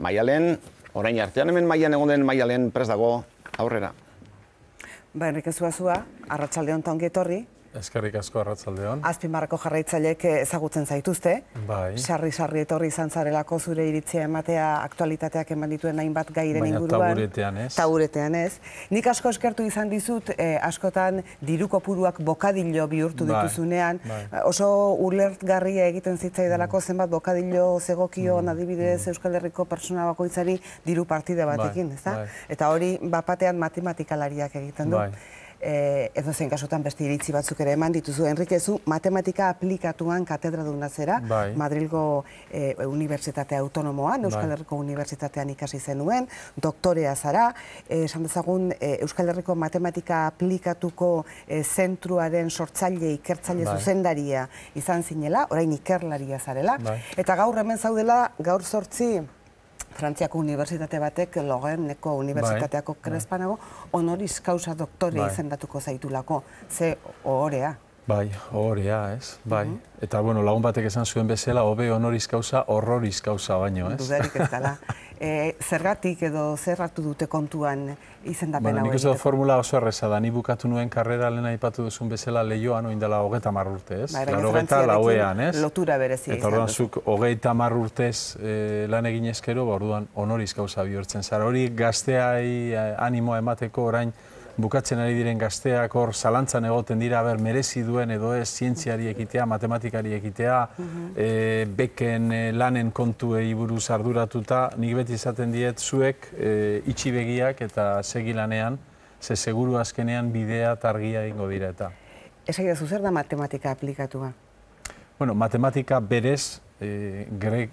Maialen orain artean hemen mailan egon den maialen pres dago aurrera Ba, ezua zua arratsalde hon ta Eskerrik asko arratsaldeon. Azpimarrako jarraitzaileek ezagutzen zaituzte. Bai. Sarri sarri etorri izan zarelako zure iritzia ematea aktualitateak eman dituen hainbat gairen inguruan. Baina tauretean, ez? Tauretean, ez? Nik asko eskertu izan dizut eh, askotan diru kopuruak bokadillo bihurtu bai, dituzunean, bai. Eh, oso ulertgarria egiten zitzai delako mm. zenbat bokadillo mm. zegokio mm. adibidez mm. Euskal Herriko pertsona bakoitzari diru partide batekin, bai. ezta? Bai. Eta hori bapatean matematikalariak egiten du. Bai edo eh, zen kasutan beste iritzi batzuk ere eman dituzu. Enriquezu, matematika aplikatuan katedra duna zera, bai. Madrilgo eh, Unibertsitate Autonomoan, Euskal bai. Herriko Unibertsitatean ikasi zenuen, doktorea zara, eh, esan dezagun Euskal Herriko Matematika Aplikatuko zentruaren sortzaile ikertzaile bai. zuzendaria izan zinela, orain ikerlaria zarela, eta gaur hemen zaudela, gaur sortzi, Frantziako Unibertsitate batek, logen, Unibertsitateako bai, krespanago, bai. honoriz bai. izendatuko zaitulako, ze ohorea. Bai, ohorea, ez, bai. Mm Eta, bueno, lagun batek esan zuen bezala, hobe honoriz kausa, horroriz kausa baino, ez? Dudarik ez E, zergatik edo zerratu dute kontuan izen hau. Nik uste formula oso erreza da, ni bukatu nuen karrera lehen aipatu duzun bezala lehioan oindela hogeita marrurtez. Bai, baina hogeita lauean, ez? Lotura berezia. Eta orduan zuk hogeita eh, lan egin ezkero, ba, orduan honoriz gauza bihurtzen. Zara hori gazteai eh, animoa emateko orain bukatzen ari diren gazteak hor zalantzan egoten dira ber merezi duen edo ez zientziari ekitea, matematikari ekitea, e, beken e, lanen kontuei buruz arduratuta, nik beti izaten diet zuek eh, itxi begiak eta segi lanean, ze seguru azkenean bidea targia ingo dira eta. Esa zer da matematika aplikatua? Bueno, matematika berez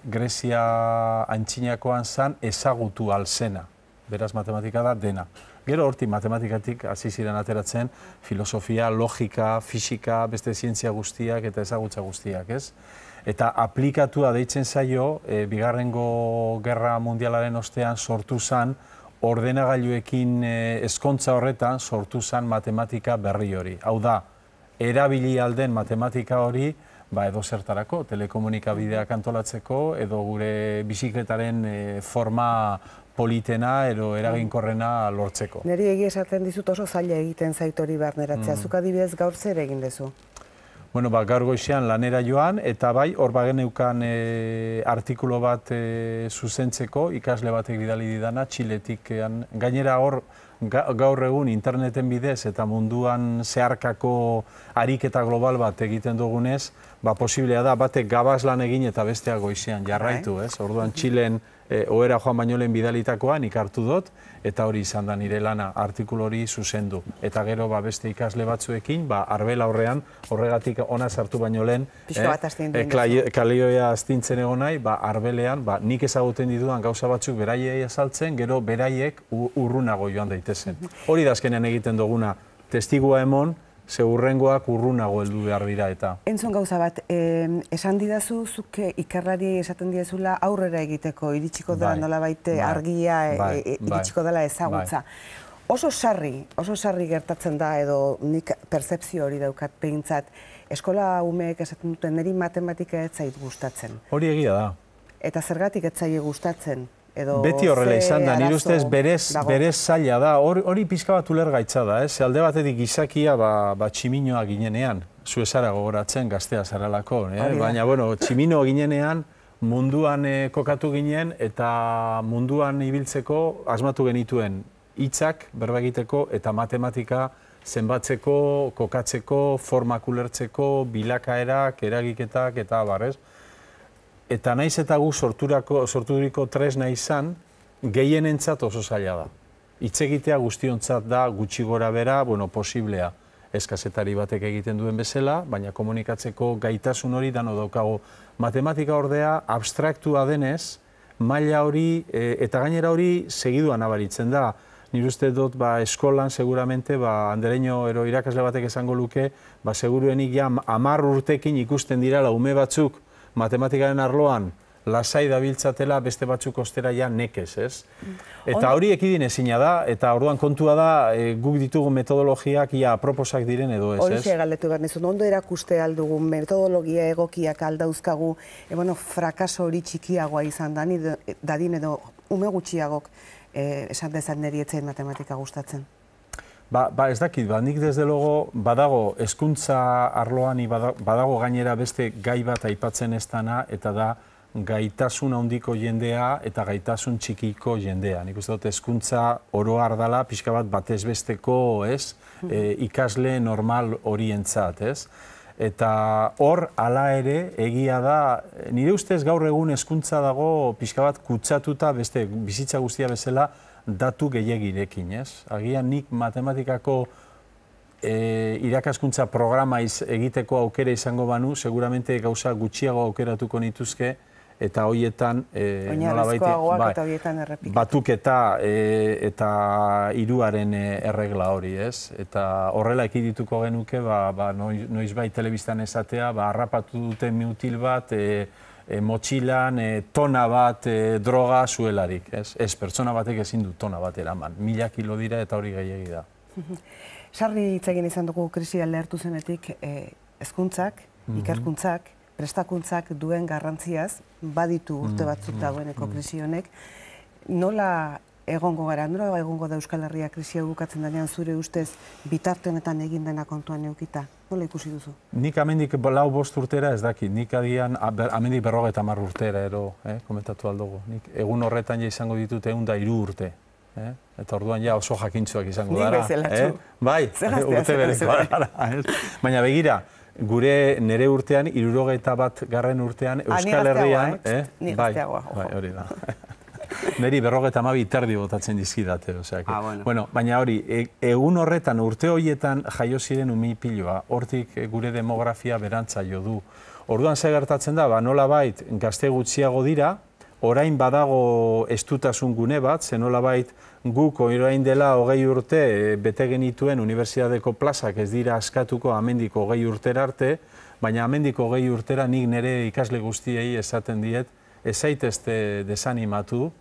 Grezia Gre antzinakoan zan ezagutu alzena. Beraz matematika da dena. Gero horti matematikatik hasi ziren ateratzen filosofia, logika, fisika, beste zientzia guztiak eta ezagutza guztiak, ez? Eta aplikatua deitzen zaio, e, bigarrengo gerra mundialaren ostean sortu zan, ordenagailuekin e, eskontza horretan sortu zan matematika berri hori. Hau da, erabili alden matematika hori, ba, edo zertarako, telekomunikabideak antolatzeko, edo gure bizikletaren eh, forma politena edo eraginkorrena lortzeko. Neri egia esaten dizut oso zaila egiten zaitori hori neratzea, mm. zuka dibidez gaur zer egin dezu? Bueno, ba, gaur lanera joan, eta bai, hor bagen euken, eh, artikulo bat e, zuzentzeko, ikasle bat bidali didana, txiletik, gainera hor, gaur egun interneten bidez eta munduan zeharkako ariketa global bat egiten dugunez, ba, posiblea da, batek gabaz lan egin eta bestea goizean bai. jarraitu, ez? Orduan, Txilen, e, eh, oera joan baino lehen bidalitakoa, nik hartu dut, eta hori izan da nire lana artikul hori zuzendu. Eta gero, ba, beste ikasle batzuekin, ba, arbel aurrean, horregatik ona sartu baino lehen, e, e, kalioia astintzen egon ba, arbelean, ba, nik ezaguten didudan gauza batzuk beraiei azaltzen, gero beraiek urrunago joan daitezen. Hori da azkenean egiten duguna, testigua emon, ze hurrengoak urruna goeldu behar dira eta. Entzun gauza bat, esan didazu, zuk eh, ikerrari esaten diezula aurrera egiteko, iritsiko dela bai, nola eh, baite argia, eh, bai, bai, iritsiko dela ezagutza. Oso sarri, oso sarri gertatzen da edo nik percepzio hori daukat peintzat, eskola umeek esaten duten, niri matematika ez zait guztatzen. Hori egia da. Eta zergatik ez zait guztatzen? Beti horrela izan da, nire ustez berez, zaila da, hori pizka bat uler gaitza da, Alde batetik izakia ba, ba tximinoa ginenean, zu gogoratzen gaztea zaralako, eh? baina bueno, tximinoa ginenean munduan eh, kokatu ginen eta munduan ibiltzeko asmatu genituen hitzak berbagiteko eta matematika zenbatzeko, kokatzeko, formakulertzeko, bilakaerak, eragiketak eta barrez eta naiz eta gu sorturako, sorturiko tres nahi izan, gehien entzat oso zaila da. Itzegitea guztiontzat da gutxi gora bera, bueno, posiblea eskazetari batek egiten duen bezala, baina komunikatzeko gaitasun hori dano daukago. Matematika ordea abstraktua denez, maila hori e, eta gainera hori segiduan abaritzen da. Nire uste dut ba, eskolan seguramente ba, andereño ero irakasle batek esango luke, ba, seguruenik ja 10 urtekin ikusten dira laume batzuk matematikaren arloan lasai dabiltzatela beste batzuk ostera ja nekez, ez? Mm. Eta hori ekidin ezina da, eta orduan kontua da eh, guk ditugu metodologiak ia aproposak diren edo ez, ez? Hori galdetu behar nizun, ondo erakuste aldugu metodologia egokiak aldauzkagu, e, frakaso hori txikiagoa izan dani, dadin edo umegutxiagok eh, esan dezan nerietzen matematika gustatzen. Ba, ba ez dakit, ba, nik desde logo badago hezkuntza arloan badago gainera beste gai bat aipatzen ez dana, eta da gaitasun handiko jendea eta gaitasun txikiko jendea. Nik uste dut hezkuntza oroa ardala pixka bat batez besteko ez, mhm. e, ikasle normal horientzat, ez? Eta hor, ala ere, egia da, nire ustez gaur egun hezkuntza dago pixka bat kutsatuta, beste bizitza guztia bezala, datu gehiagirekin, ez? Agian nik matematikako e, irakaskuntza programaiz egiteko aukera izango banu, seguramente gauza gutxiago aukeratuko nituzke, eta hoietan e, bai, eta batuk eta e, eta iruaren e, erregla hori, ez? Eta horrela ekidituko genuke, ba, ba, noiz, noiz bai telebistan esatea, ba, harrapatu dute mutil bat, e, E, motxilan e, tona bat e, droga zuelarik. Ez, pertsona batek ezin du tona bat eraman. Mila kilo dira eta hori gehiagi da. Sarri hitz izan dugu krisi alertu zenetik ezkuntzak, mhm. ikerkuntzak, prestakuntzak duen garrantziaz, baditu urte batzuk mhm. dagoeneko mhm. krisionek, nola egongo gara, nora egongo da Euskal Herria krisia bukatzen denean zure ustez bitartenetan egin dena kontuan neukita? Nola ikusi duzu? Nik amendik lau bost urtera ez daki, nik adian amendik berrogeta mar urtera ero eh, komentatu aldugu. Nik egun horretan ja izango ditut egun da iru urte. Eh? Eta orduan ja oso jakintzuak izango dara. Eh? Bai, urte bereko Baina begira, gure nere urtean, irurogeta bat garren urtean, ah, Euskal Herrian... Eh? eh? bai, bai hori da. Neri berrogeta amabi terdi botatzen dizkidate. Ah, baina hori, e, egun horretan, urte horietan jaio ziren umi piloa. Hortik e, gure demografia berantza jo du. Orduan ze gertatzen da, ba, nola bait, gazte gutxiago dira, orain badago estutasun gune bat, ze nola bait, guk orain dela hogei urte e, bete genituen unibertsitateko plazak ez dira askatuko amendiko hogei urtera arte, baina amendiko hogei urtera nik nire ikasle guztiei esaten diet, ez desanimatu,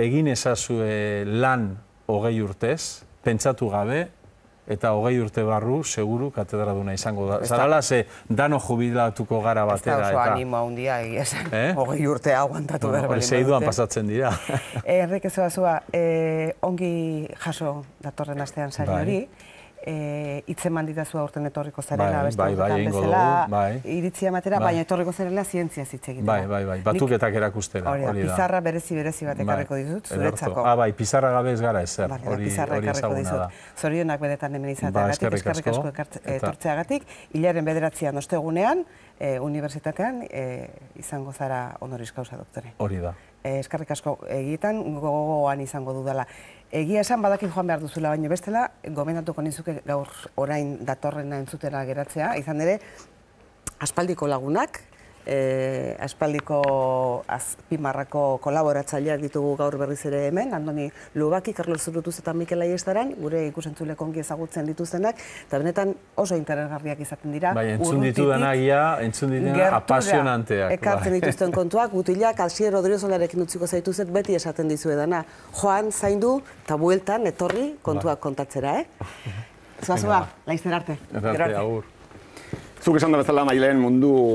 egin ezazue lan hogei urtez, pentsatu gabe, eta hogei urte barru, seguru, katedra duna izango da. Zarala, ze dano jubilatuko gara batera. Ez oso animo handia, egia eh? hogei urte aguantatu no, behar. Ze pasatzen dira. Eh, Enrique Zobazua, eh, ongi jaso datorren astean zari e, itzeman ditazu etorriko bai, zarela, bai, beste bai, bai, bezala, dugu, bai. iritzia matera, bai. baina etorriko zarela zientzia zitzegitera. Bai, bai, bai, batuketak erakustera. Hori da, pizarra berezi berezi bat bai, ekarreko dizut, zuretzako. Ah, bai, pizarra gabe ez gara ezer, bai, hori bai, ezaguna da. Zorionak benetan hemen izatea, ba, eskerrik asko etortzea gatik, hilaren bederatzean ostegunean, e, unibertsitatean, e, izango zara honorizkauza doktore. Hori da eskarrik asko egitan gogoan izango dudala. Egia esan badakin joan behar duzula, baina bestela, gomendatuko nintzuke gaur orain datorrena entzutera geratzea, izan ere, aspaldiko lagunak, eh, aspaldiko azpimarrako kolaboratzaileak ditugu gaur berriz ere hemen, Andoni Lubaki, Carlos Zurutuz eta Mikel Aiestaran, gure ikusentzulek ongi ezagutzen dituztenak, eta benetan oso interesgarriak izaten dira. Bai, entzun ditu denagia, entzun ditu apasionanteak. Bai. Ekartzen dituzten kontuak, gutilak, alxi erodrio utziko zaituzet, beti esaten dizu edana. Joan, zaindu, eta bueltan, etorri, kontuak bai. kontatzera, eh? Zua, laizten arte. Zuk esan da bezala mailen mundu